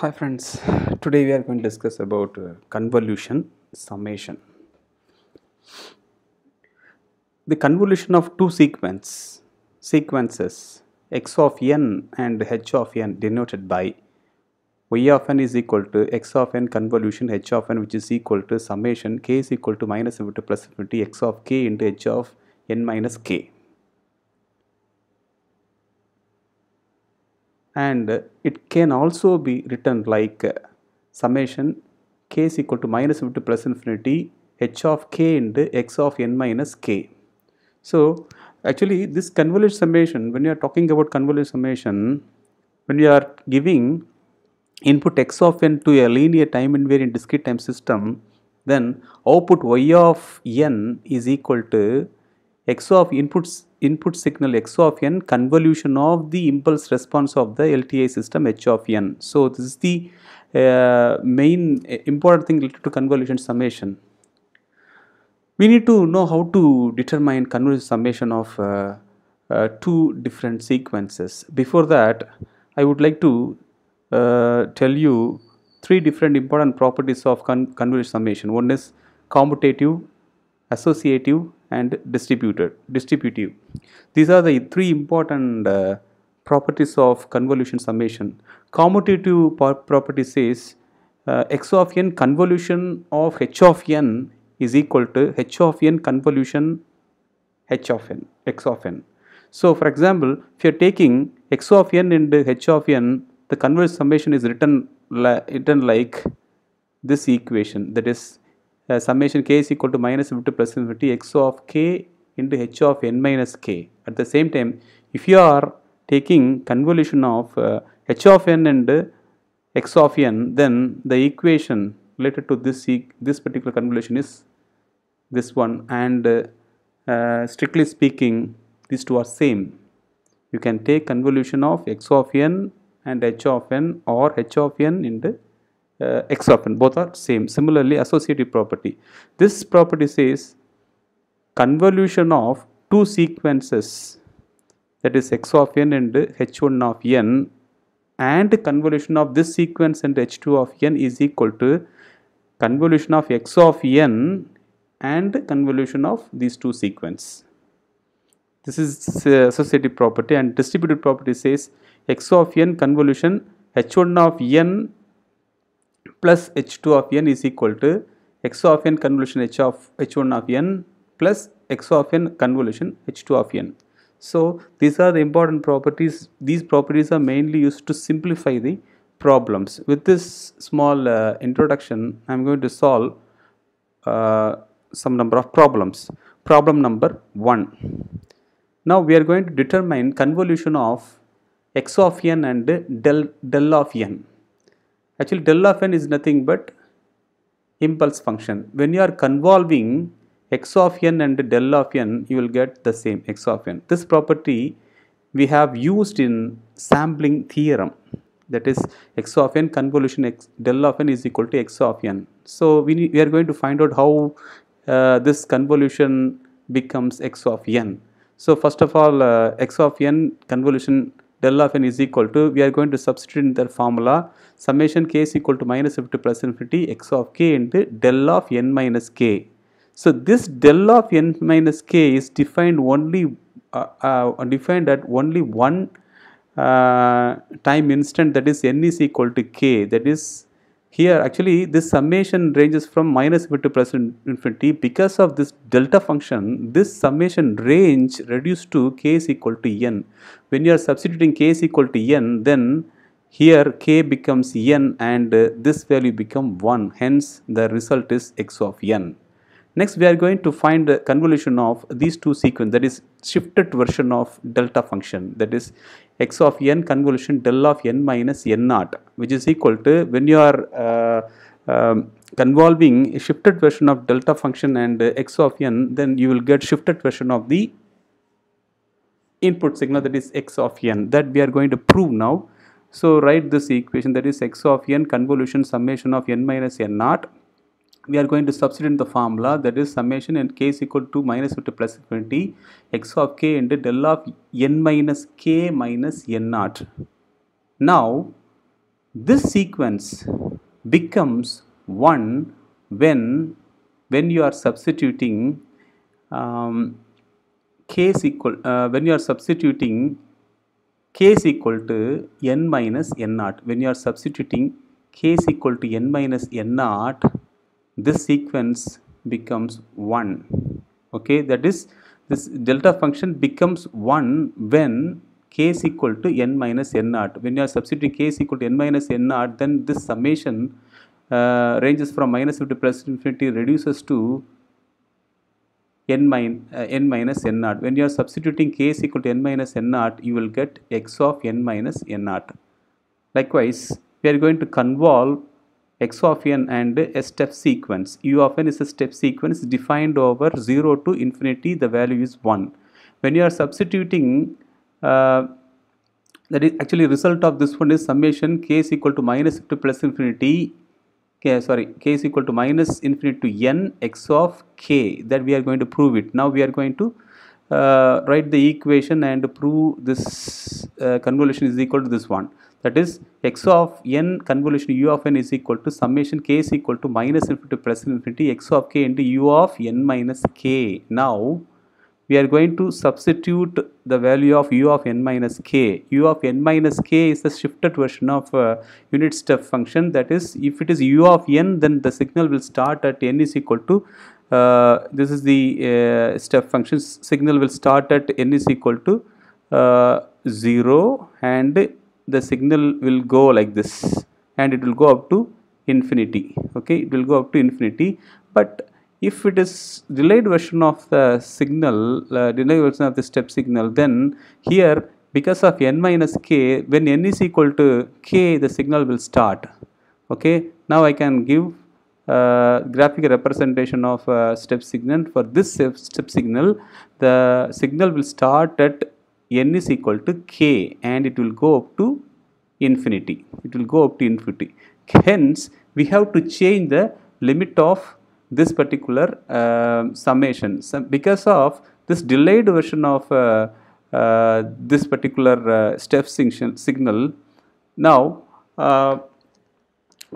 Hi friends, today we are going to discuss about uh, convolution summation. The convolution of two sequence, sequences x of n and h of n denoted by y of n is equal to x of n convolution h of n which is equal to summation k is equal to minus infinity plus infinity x of k into h of n minus k. and it can also be written like uh, summation k is equal to minus to plus infinity h of k into x of n minus k. So actually this convolution summation when you are talking about convolution summation when you are giving input x of n to a linear time invariant discrete time system then output y of n is equal to x of inputs input signal x of n convolution of the impulse response of the LTA system h of n. So, this is the uh, main uh, important thing related to convolution summation. We need to know how to determine convolution summation of uh, uh, two different sequences. Before that, I would like to uh, tell you three different important properties of con convolution summation. One is commutative, associative and distributed distributive. These are the three important uh, properties of convolution summation. Commutative property says uh, x of n convolution of h of n is equal to h of n convolution h of n x of n. So, for example, if you are taking x of n and h of n the converse summation is written, li written like this equation that is uh, summation k is equal to minus infinity plus infinity x of k into h of n minus k. At the same time, if you are taking convolution of uh, h of n and x of n, then the equation related to this e this particular convolution is this one and uh, uh strictly speaking these two are same. You can take convolution of x of n and h of n or h of n into uh, x of n both are same similarly associative property this property says convolution of two sequences that is x of n and h1 of n and convolution of this sequence and h2 of n is equal to convolution of x of n and convolution of these two sequence this is uh, associative property and distributive property says x of n convolution h1 of n plus h2 of n is equal to x of n convolution h of h1 of n plus x of n convolution h2 of n. So these are the important properties. These properties are mainly used to simplify the problems. With this small uh, introduction, I am going to solve uh, some number of problems. Problem number 1. Now we are going to determine convolution of x of n and del, del of n. Actually del of n is nothing but impulse function. When you are convolving x of n and del of n, you will get the same x of n. This property we have used in sampling theorem that is x of n convolution x del of n is equal to x of n. So, we, need, we are going to find out how uh, this convolution becomes x of n. So, first of all uh, x of n convolution del of n is equal to we are going to substitute in the formula summation k is equal to minus infinity plus infinity x of k into del of n minus k. So this del of n minus k is defined only uh, uh, defined at only one uh, time instant that is n is equal to k that is here actually this summation ranges from minus infinity to plus infinity because of this delta function this summation range reduced to k is equal to n. When you are substituting k is equal to n then here k becomes n and uh, this value become 1 hence the result is x of n. Next, we are going to find the convolution of these two sequence that is shifted version of delta function that is x of n convolution del of n minus n naught which is equal to when you are uh, um, convolving shifted version of delta function and uh, x of n then you will get shifted version of the input signal that is x of n that we are going to prove now. So, write this equation that is x of n convolution summation of n minus n naught we are going to substitute in the formula that is summation and k is equal to minus 50 plus 20 x of k into del of n minus k minus n naught. Now this sequence becomes 1 when when you are substituting um, k is equal uh, when you are substituting k is equal to n minus n naught when you are substituting k is equal to n minus n naught this sequence becomes 1 okay that is this delta function becomes 1 when k is equal to n minus n naught when you are substituting k is equal to n minus n naught then this summation uh, ranges from minus to plus infinity reduces to n, min, uh, n minus n naught when you are substituting k is equal to n minus n naught you will get x of n minus n naught likewise we are going to convolve x of n and a step sequence. u of n is a step sequence defined over 0 to infinity the value is 1. When you are substituting uh, that is actually result of this one is summation k is equal to minus to plus infinity k sorry k is equal to minus infinity to n x of k that we are going to prove it. Now we are going to uh, write the equation and prove this uh, convolution is equal to this one that is x of n convolution u of n is equal to summation k is equal to minus infinity to plus infinity x of k into u of n minus k. Now we are going to substitute the value of u of n minus k. u of n minus k is the shifted version of uh, unit step function that is if it is u of n then the signal will start at n is equal to uh, this is the uh, step function signal will start at n is equal to uh, 0 and the signal will go like this and it will go up to infinity okay it will go up to infinity but if it is delayed version of the signal uh, delayed version of the step signal then here because of n minus k when n is equal to k the signal will start okay now I can give uh, graphic representation of uh, step signal for this step, step signal the signal will start at n is equal to k and it will go up to infinity. It will go up to infinity. Hence, we have to change the limit of this particular uh, summation so because of this delayed version of uh, uh, this particular uh, step signal. Now, uh,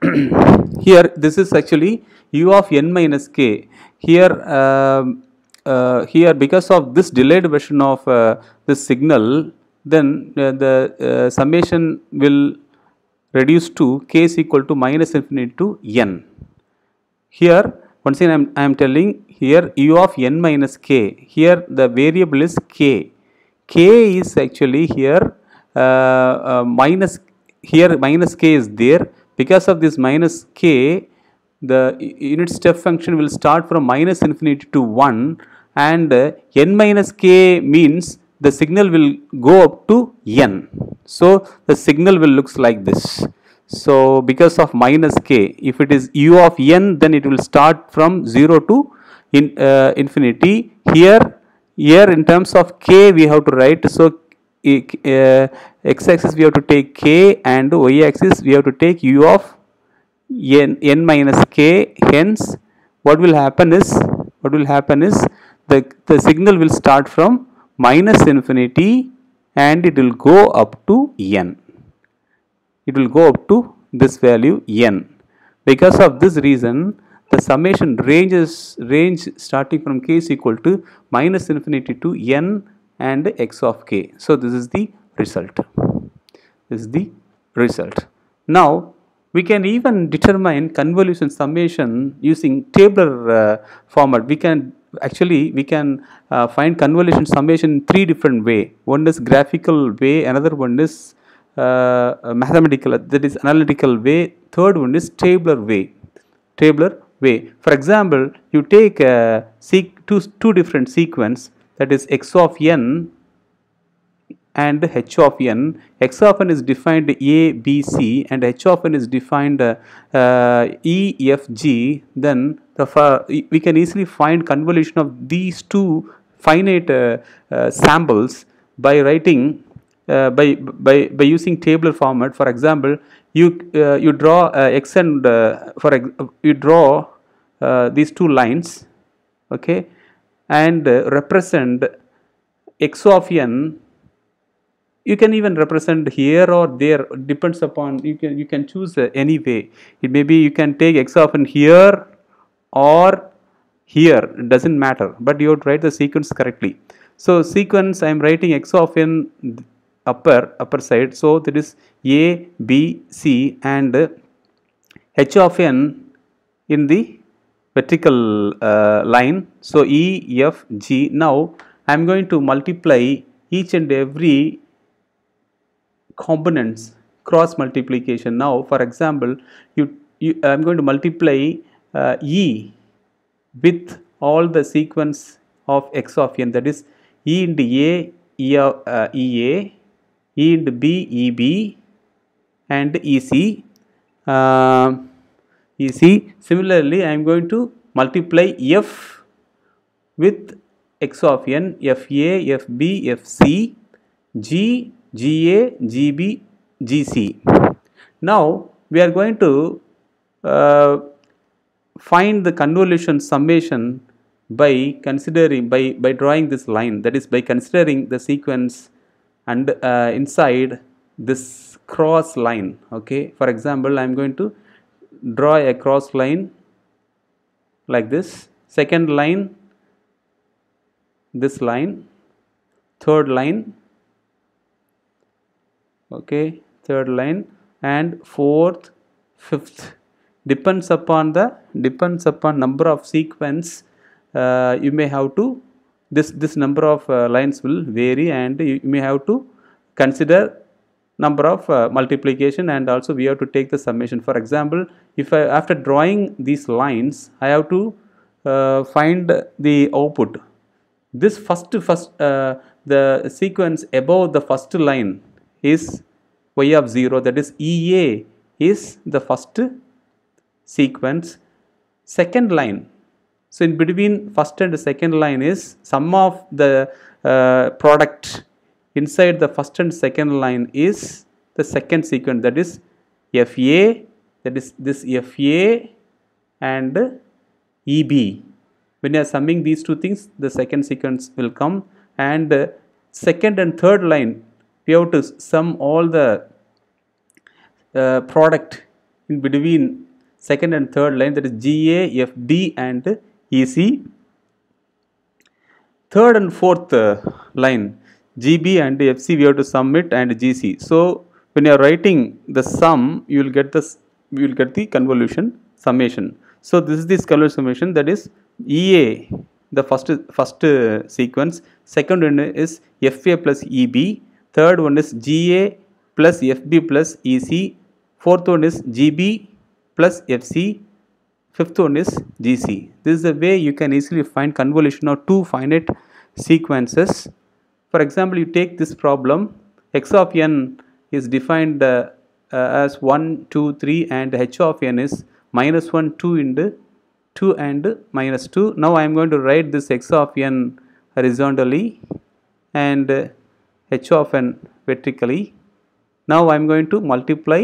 here this is actually u of n minus k. Here um, uh, here because of this delayed version of uh, this signal then uh, the uh, summation will reduce to k is equal to minus infinity to n. Here once again I am telling here u of n minus k here the variable is k k is actually here uh, uh, minus here minus k is there because of this minus k the unit step function will start from minus infinity to 1 and uh, n minus k means the signal will go up to n. So, the signal will looks like this. So, because of minus k, if it is u of n then it will start from 0 to in, uh, infinity. Here, here in terms of k we have to write. So, uh, x axis we have to take k and y axis we have to take u of n, n minus k. Hence, what will happen is, what will happen is the the signal will start from minus infinity and it will go up to n it will go up to this value n because of this reason the summation ranges range starting from k is equal to minus infinity to n and x of k so this is the result this is the result now we can even determine convolution summation using tabular uh, format we can actually we can uh, find convolution summation in three different way. One is graphical way, another one is uh, mathematical that is analytical way, third one is tabular way, tabular way. For example, you take uh, two, two different sequence that is x of n and h of n. x of n is defined a, b, c and h of n is defined uh, e, f, g. Then the we can easily find convolution of these two finite uh, uh, samples by writing uh, by by by using tabular format for example you uh, you draw uh, x and uh, for you draw uh, these two lines okay and represent x of n you can even represent here or there depends upon you can you can choose uh, any way it may be you can take x of n here or here it doesn't matter but you have to write the sequence correctly so sequence i am writing x of n upper upper side so that is a b c and h of n in the vertical uh, line so e f g now i am going to multiply each and every components cross multiplication. Now, for example, you, you I am going to multiply uh, E with all the sequence of X of n that is E into A, E, of, uh, EA, E into B, EB and EC. Uh, EC. Similarly, I am going to multiply F with X of n, FA, FB, FC, G GA, GB, GC. Now we are going to uh, find the convolution summation by considering by by drawing this line that is by considering the sequence and uh, inside this cross line okay for example i am going to draw a cross line like this second line this line third line okay third line and fourth fifth depends upon the depends upon number of sequence uh, you may have to this this number of uh, lines will vary and you, may have to consider number of uh, multiplication and also we have to take the summation for example if I, after drawing these lines I have to uh, find the output this first first uh, the sequence above the first line is y of 0 that is EA is the first sequence second line so in between first and second line is sum of the uh, product inside the first and second line is the second sequence that is FA that is this FA and EB when you are summing these two things the second sequence will come and uh, second and third line we have to sum all the uh, product in between second and third line that is GAFD and EC. Third and fourth uh, line GB and FC we have to sum it and GC. So when you are writing the sum you will get this you will get the convolution summation. So this is this convolution summation that is EA the first first uh, sequence second one is FA plus EB Third one is GA plus FB plus EC. Fourth one is GB plus FC. Fifth one is GC. This is the way you can easily find convolution of two finite sequences. For example, you take this problem x of n is defined uh, uh, as 1, 2, 3 and h of n is minus 1, 2 into 2 and minus 2. Now I am going to write this x of n horizontally and uh, h of n vertically. Now I am going to multiply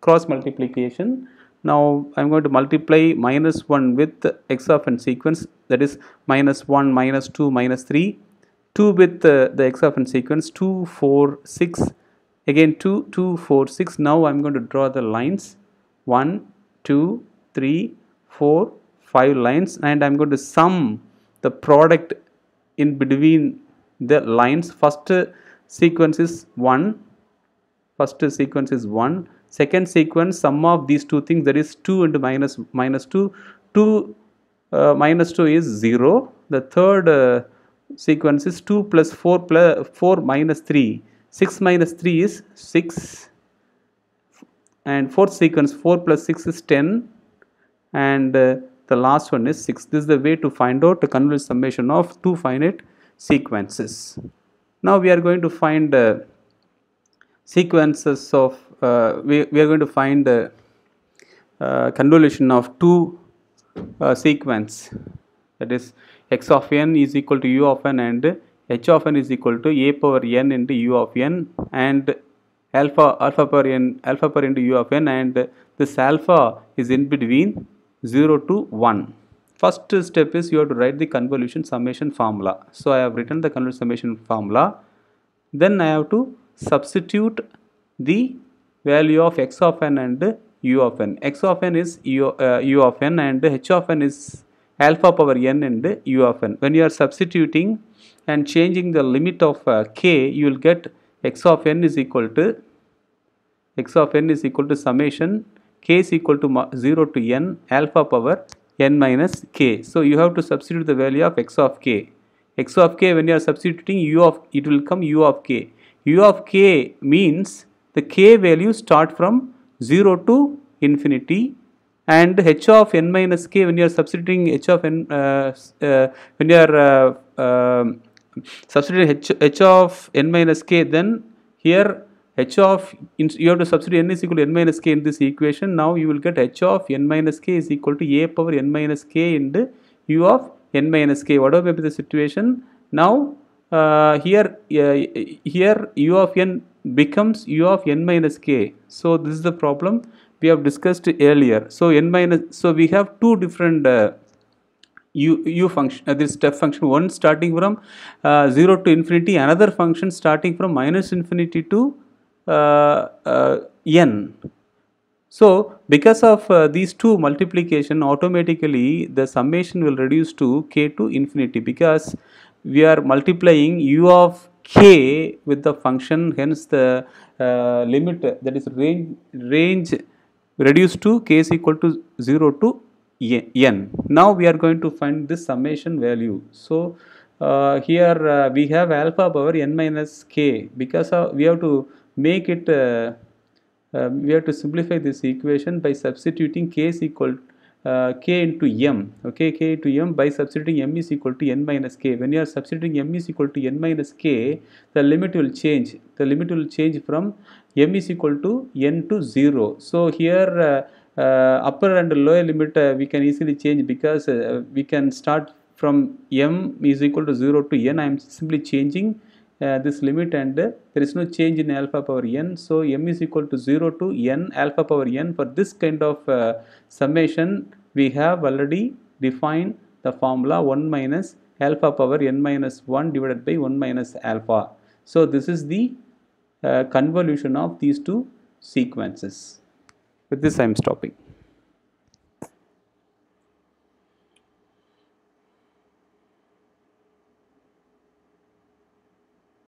cross multiplication. Now I am going to multiply minus 1 with x of n sequence that is minus 1, minus 2, minus 3, 2 with uh, the x of n sequence 2, 4, 6, again 2, 2, 4, 6. Now I am going to draw the lines 1, 2, 3, 4, 5 lines and I am going to sum the product in between the lines. First uh, sequence is 1, first sequence is 1, second sequence sum of these two things that is 2 into minus minus 2, 2 uh, minus 2 is 0, the third uh, sequence is 2 plus 4 plus 4 minus 3, 6 minus 3 is 6 and fourth sequence 4 plus 6 is 10 and uh, the last one is 6. This is the way to find out a convoluted summation of two finite sequences. Now we are going to find uh, sequences of, uh, we, we are going to find uh, uh convolution of two uh, sequence that is x of n is equal to u of n and h of n is equal to a power n into u of n and alpha alpha power n alpha power into u of n and this alpha is in between 0 to 1. First step is you have to write the convolution summation formula. So I have written the convolution summation formula. Then I have to substitute the value of x of n and u of n. x of n is u, uh, u of n and h of n is alpha power n and u of n. When you are substituting and changing the limit of uh, k, you will get x of n is equal to x of n is equal to summation k is equal to 0 to n alpha power n minus k. So you have to substitute the value of x of k. x of k when you are substituting u of it will come u of k. u of k means the k value start from 0 to infinity and h of n minus k when you are substituting h of n uh, uh, when you are uh, um, substituting h, h of n minus k then here h of you have to substitute n is equal to n minus k in this equation now you will get h of n minus k is equal to a power n minus k into u of n minus k whatever may be the situation now uh, here uh, here u of n becomes u of n minus k so this is the problem we have discussed earlier so n minus so we have two different uh, u u function uh, this step function one starting from uh, 0 to infinity another function starting from minus infinity to uh, uh, n. So, because of uh, these two multiplication automatically the summation will reduce to k to infinity because we are multiplying u of k with the function hence the uh, limit that is range, range reduced to k is equal to 0 to n. Now, we are going to find this summation value. So, uh, here uh, we have alpha power n minus k because we have to make it uh, um, we have to simplify this equation by substituting k is equal uh, k into m okay k into m by substituting m is equal to n minus k when you are substituting m is equal to n minus k the limit will change the limit will change from m is equal to n to 0 so here uh, uh upper and lower limit uh, we can easily change because uh, we can start from m is equal to 0 to n I am simply changing uh, this limit and uh, there is no change in alpha power n. So, m is equal to 0 to n alpha power n for this kind of uh, summation we have already defined the formula 1 minus alpha power n minus 1 divided by 1 minus alpha. So, this is the uh, convolution of these two sequences. With this I am stopping.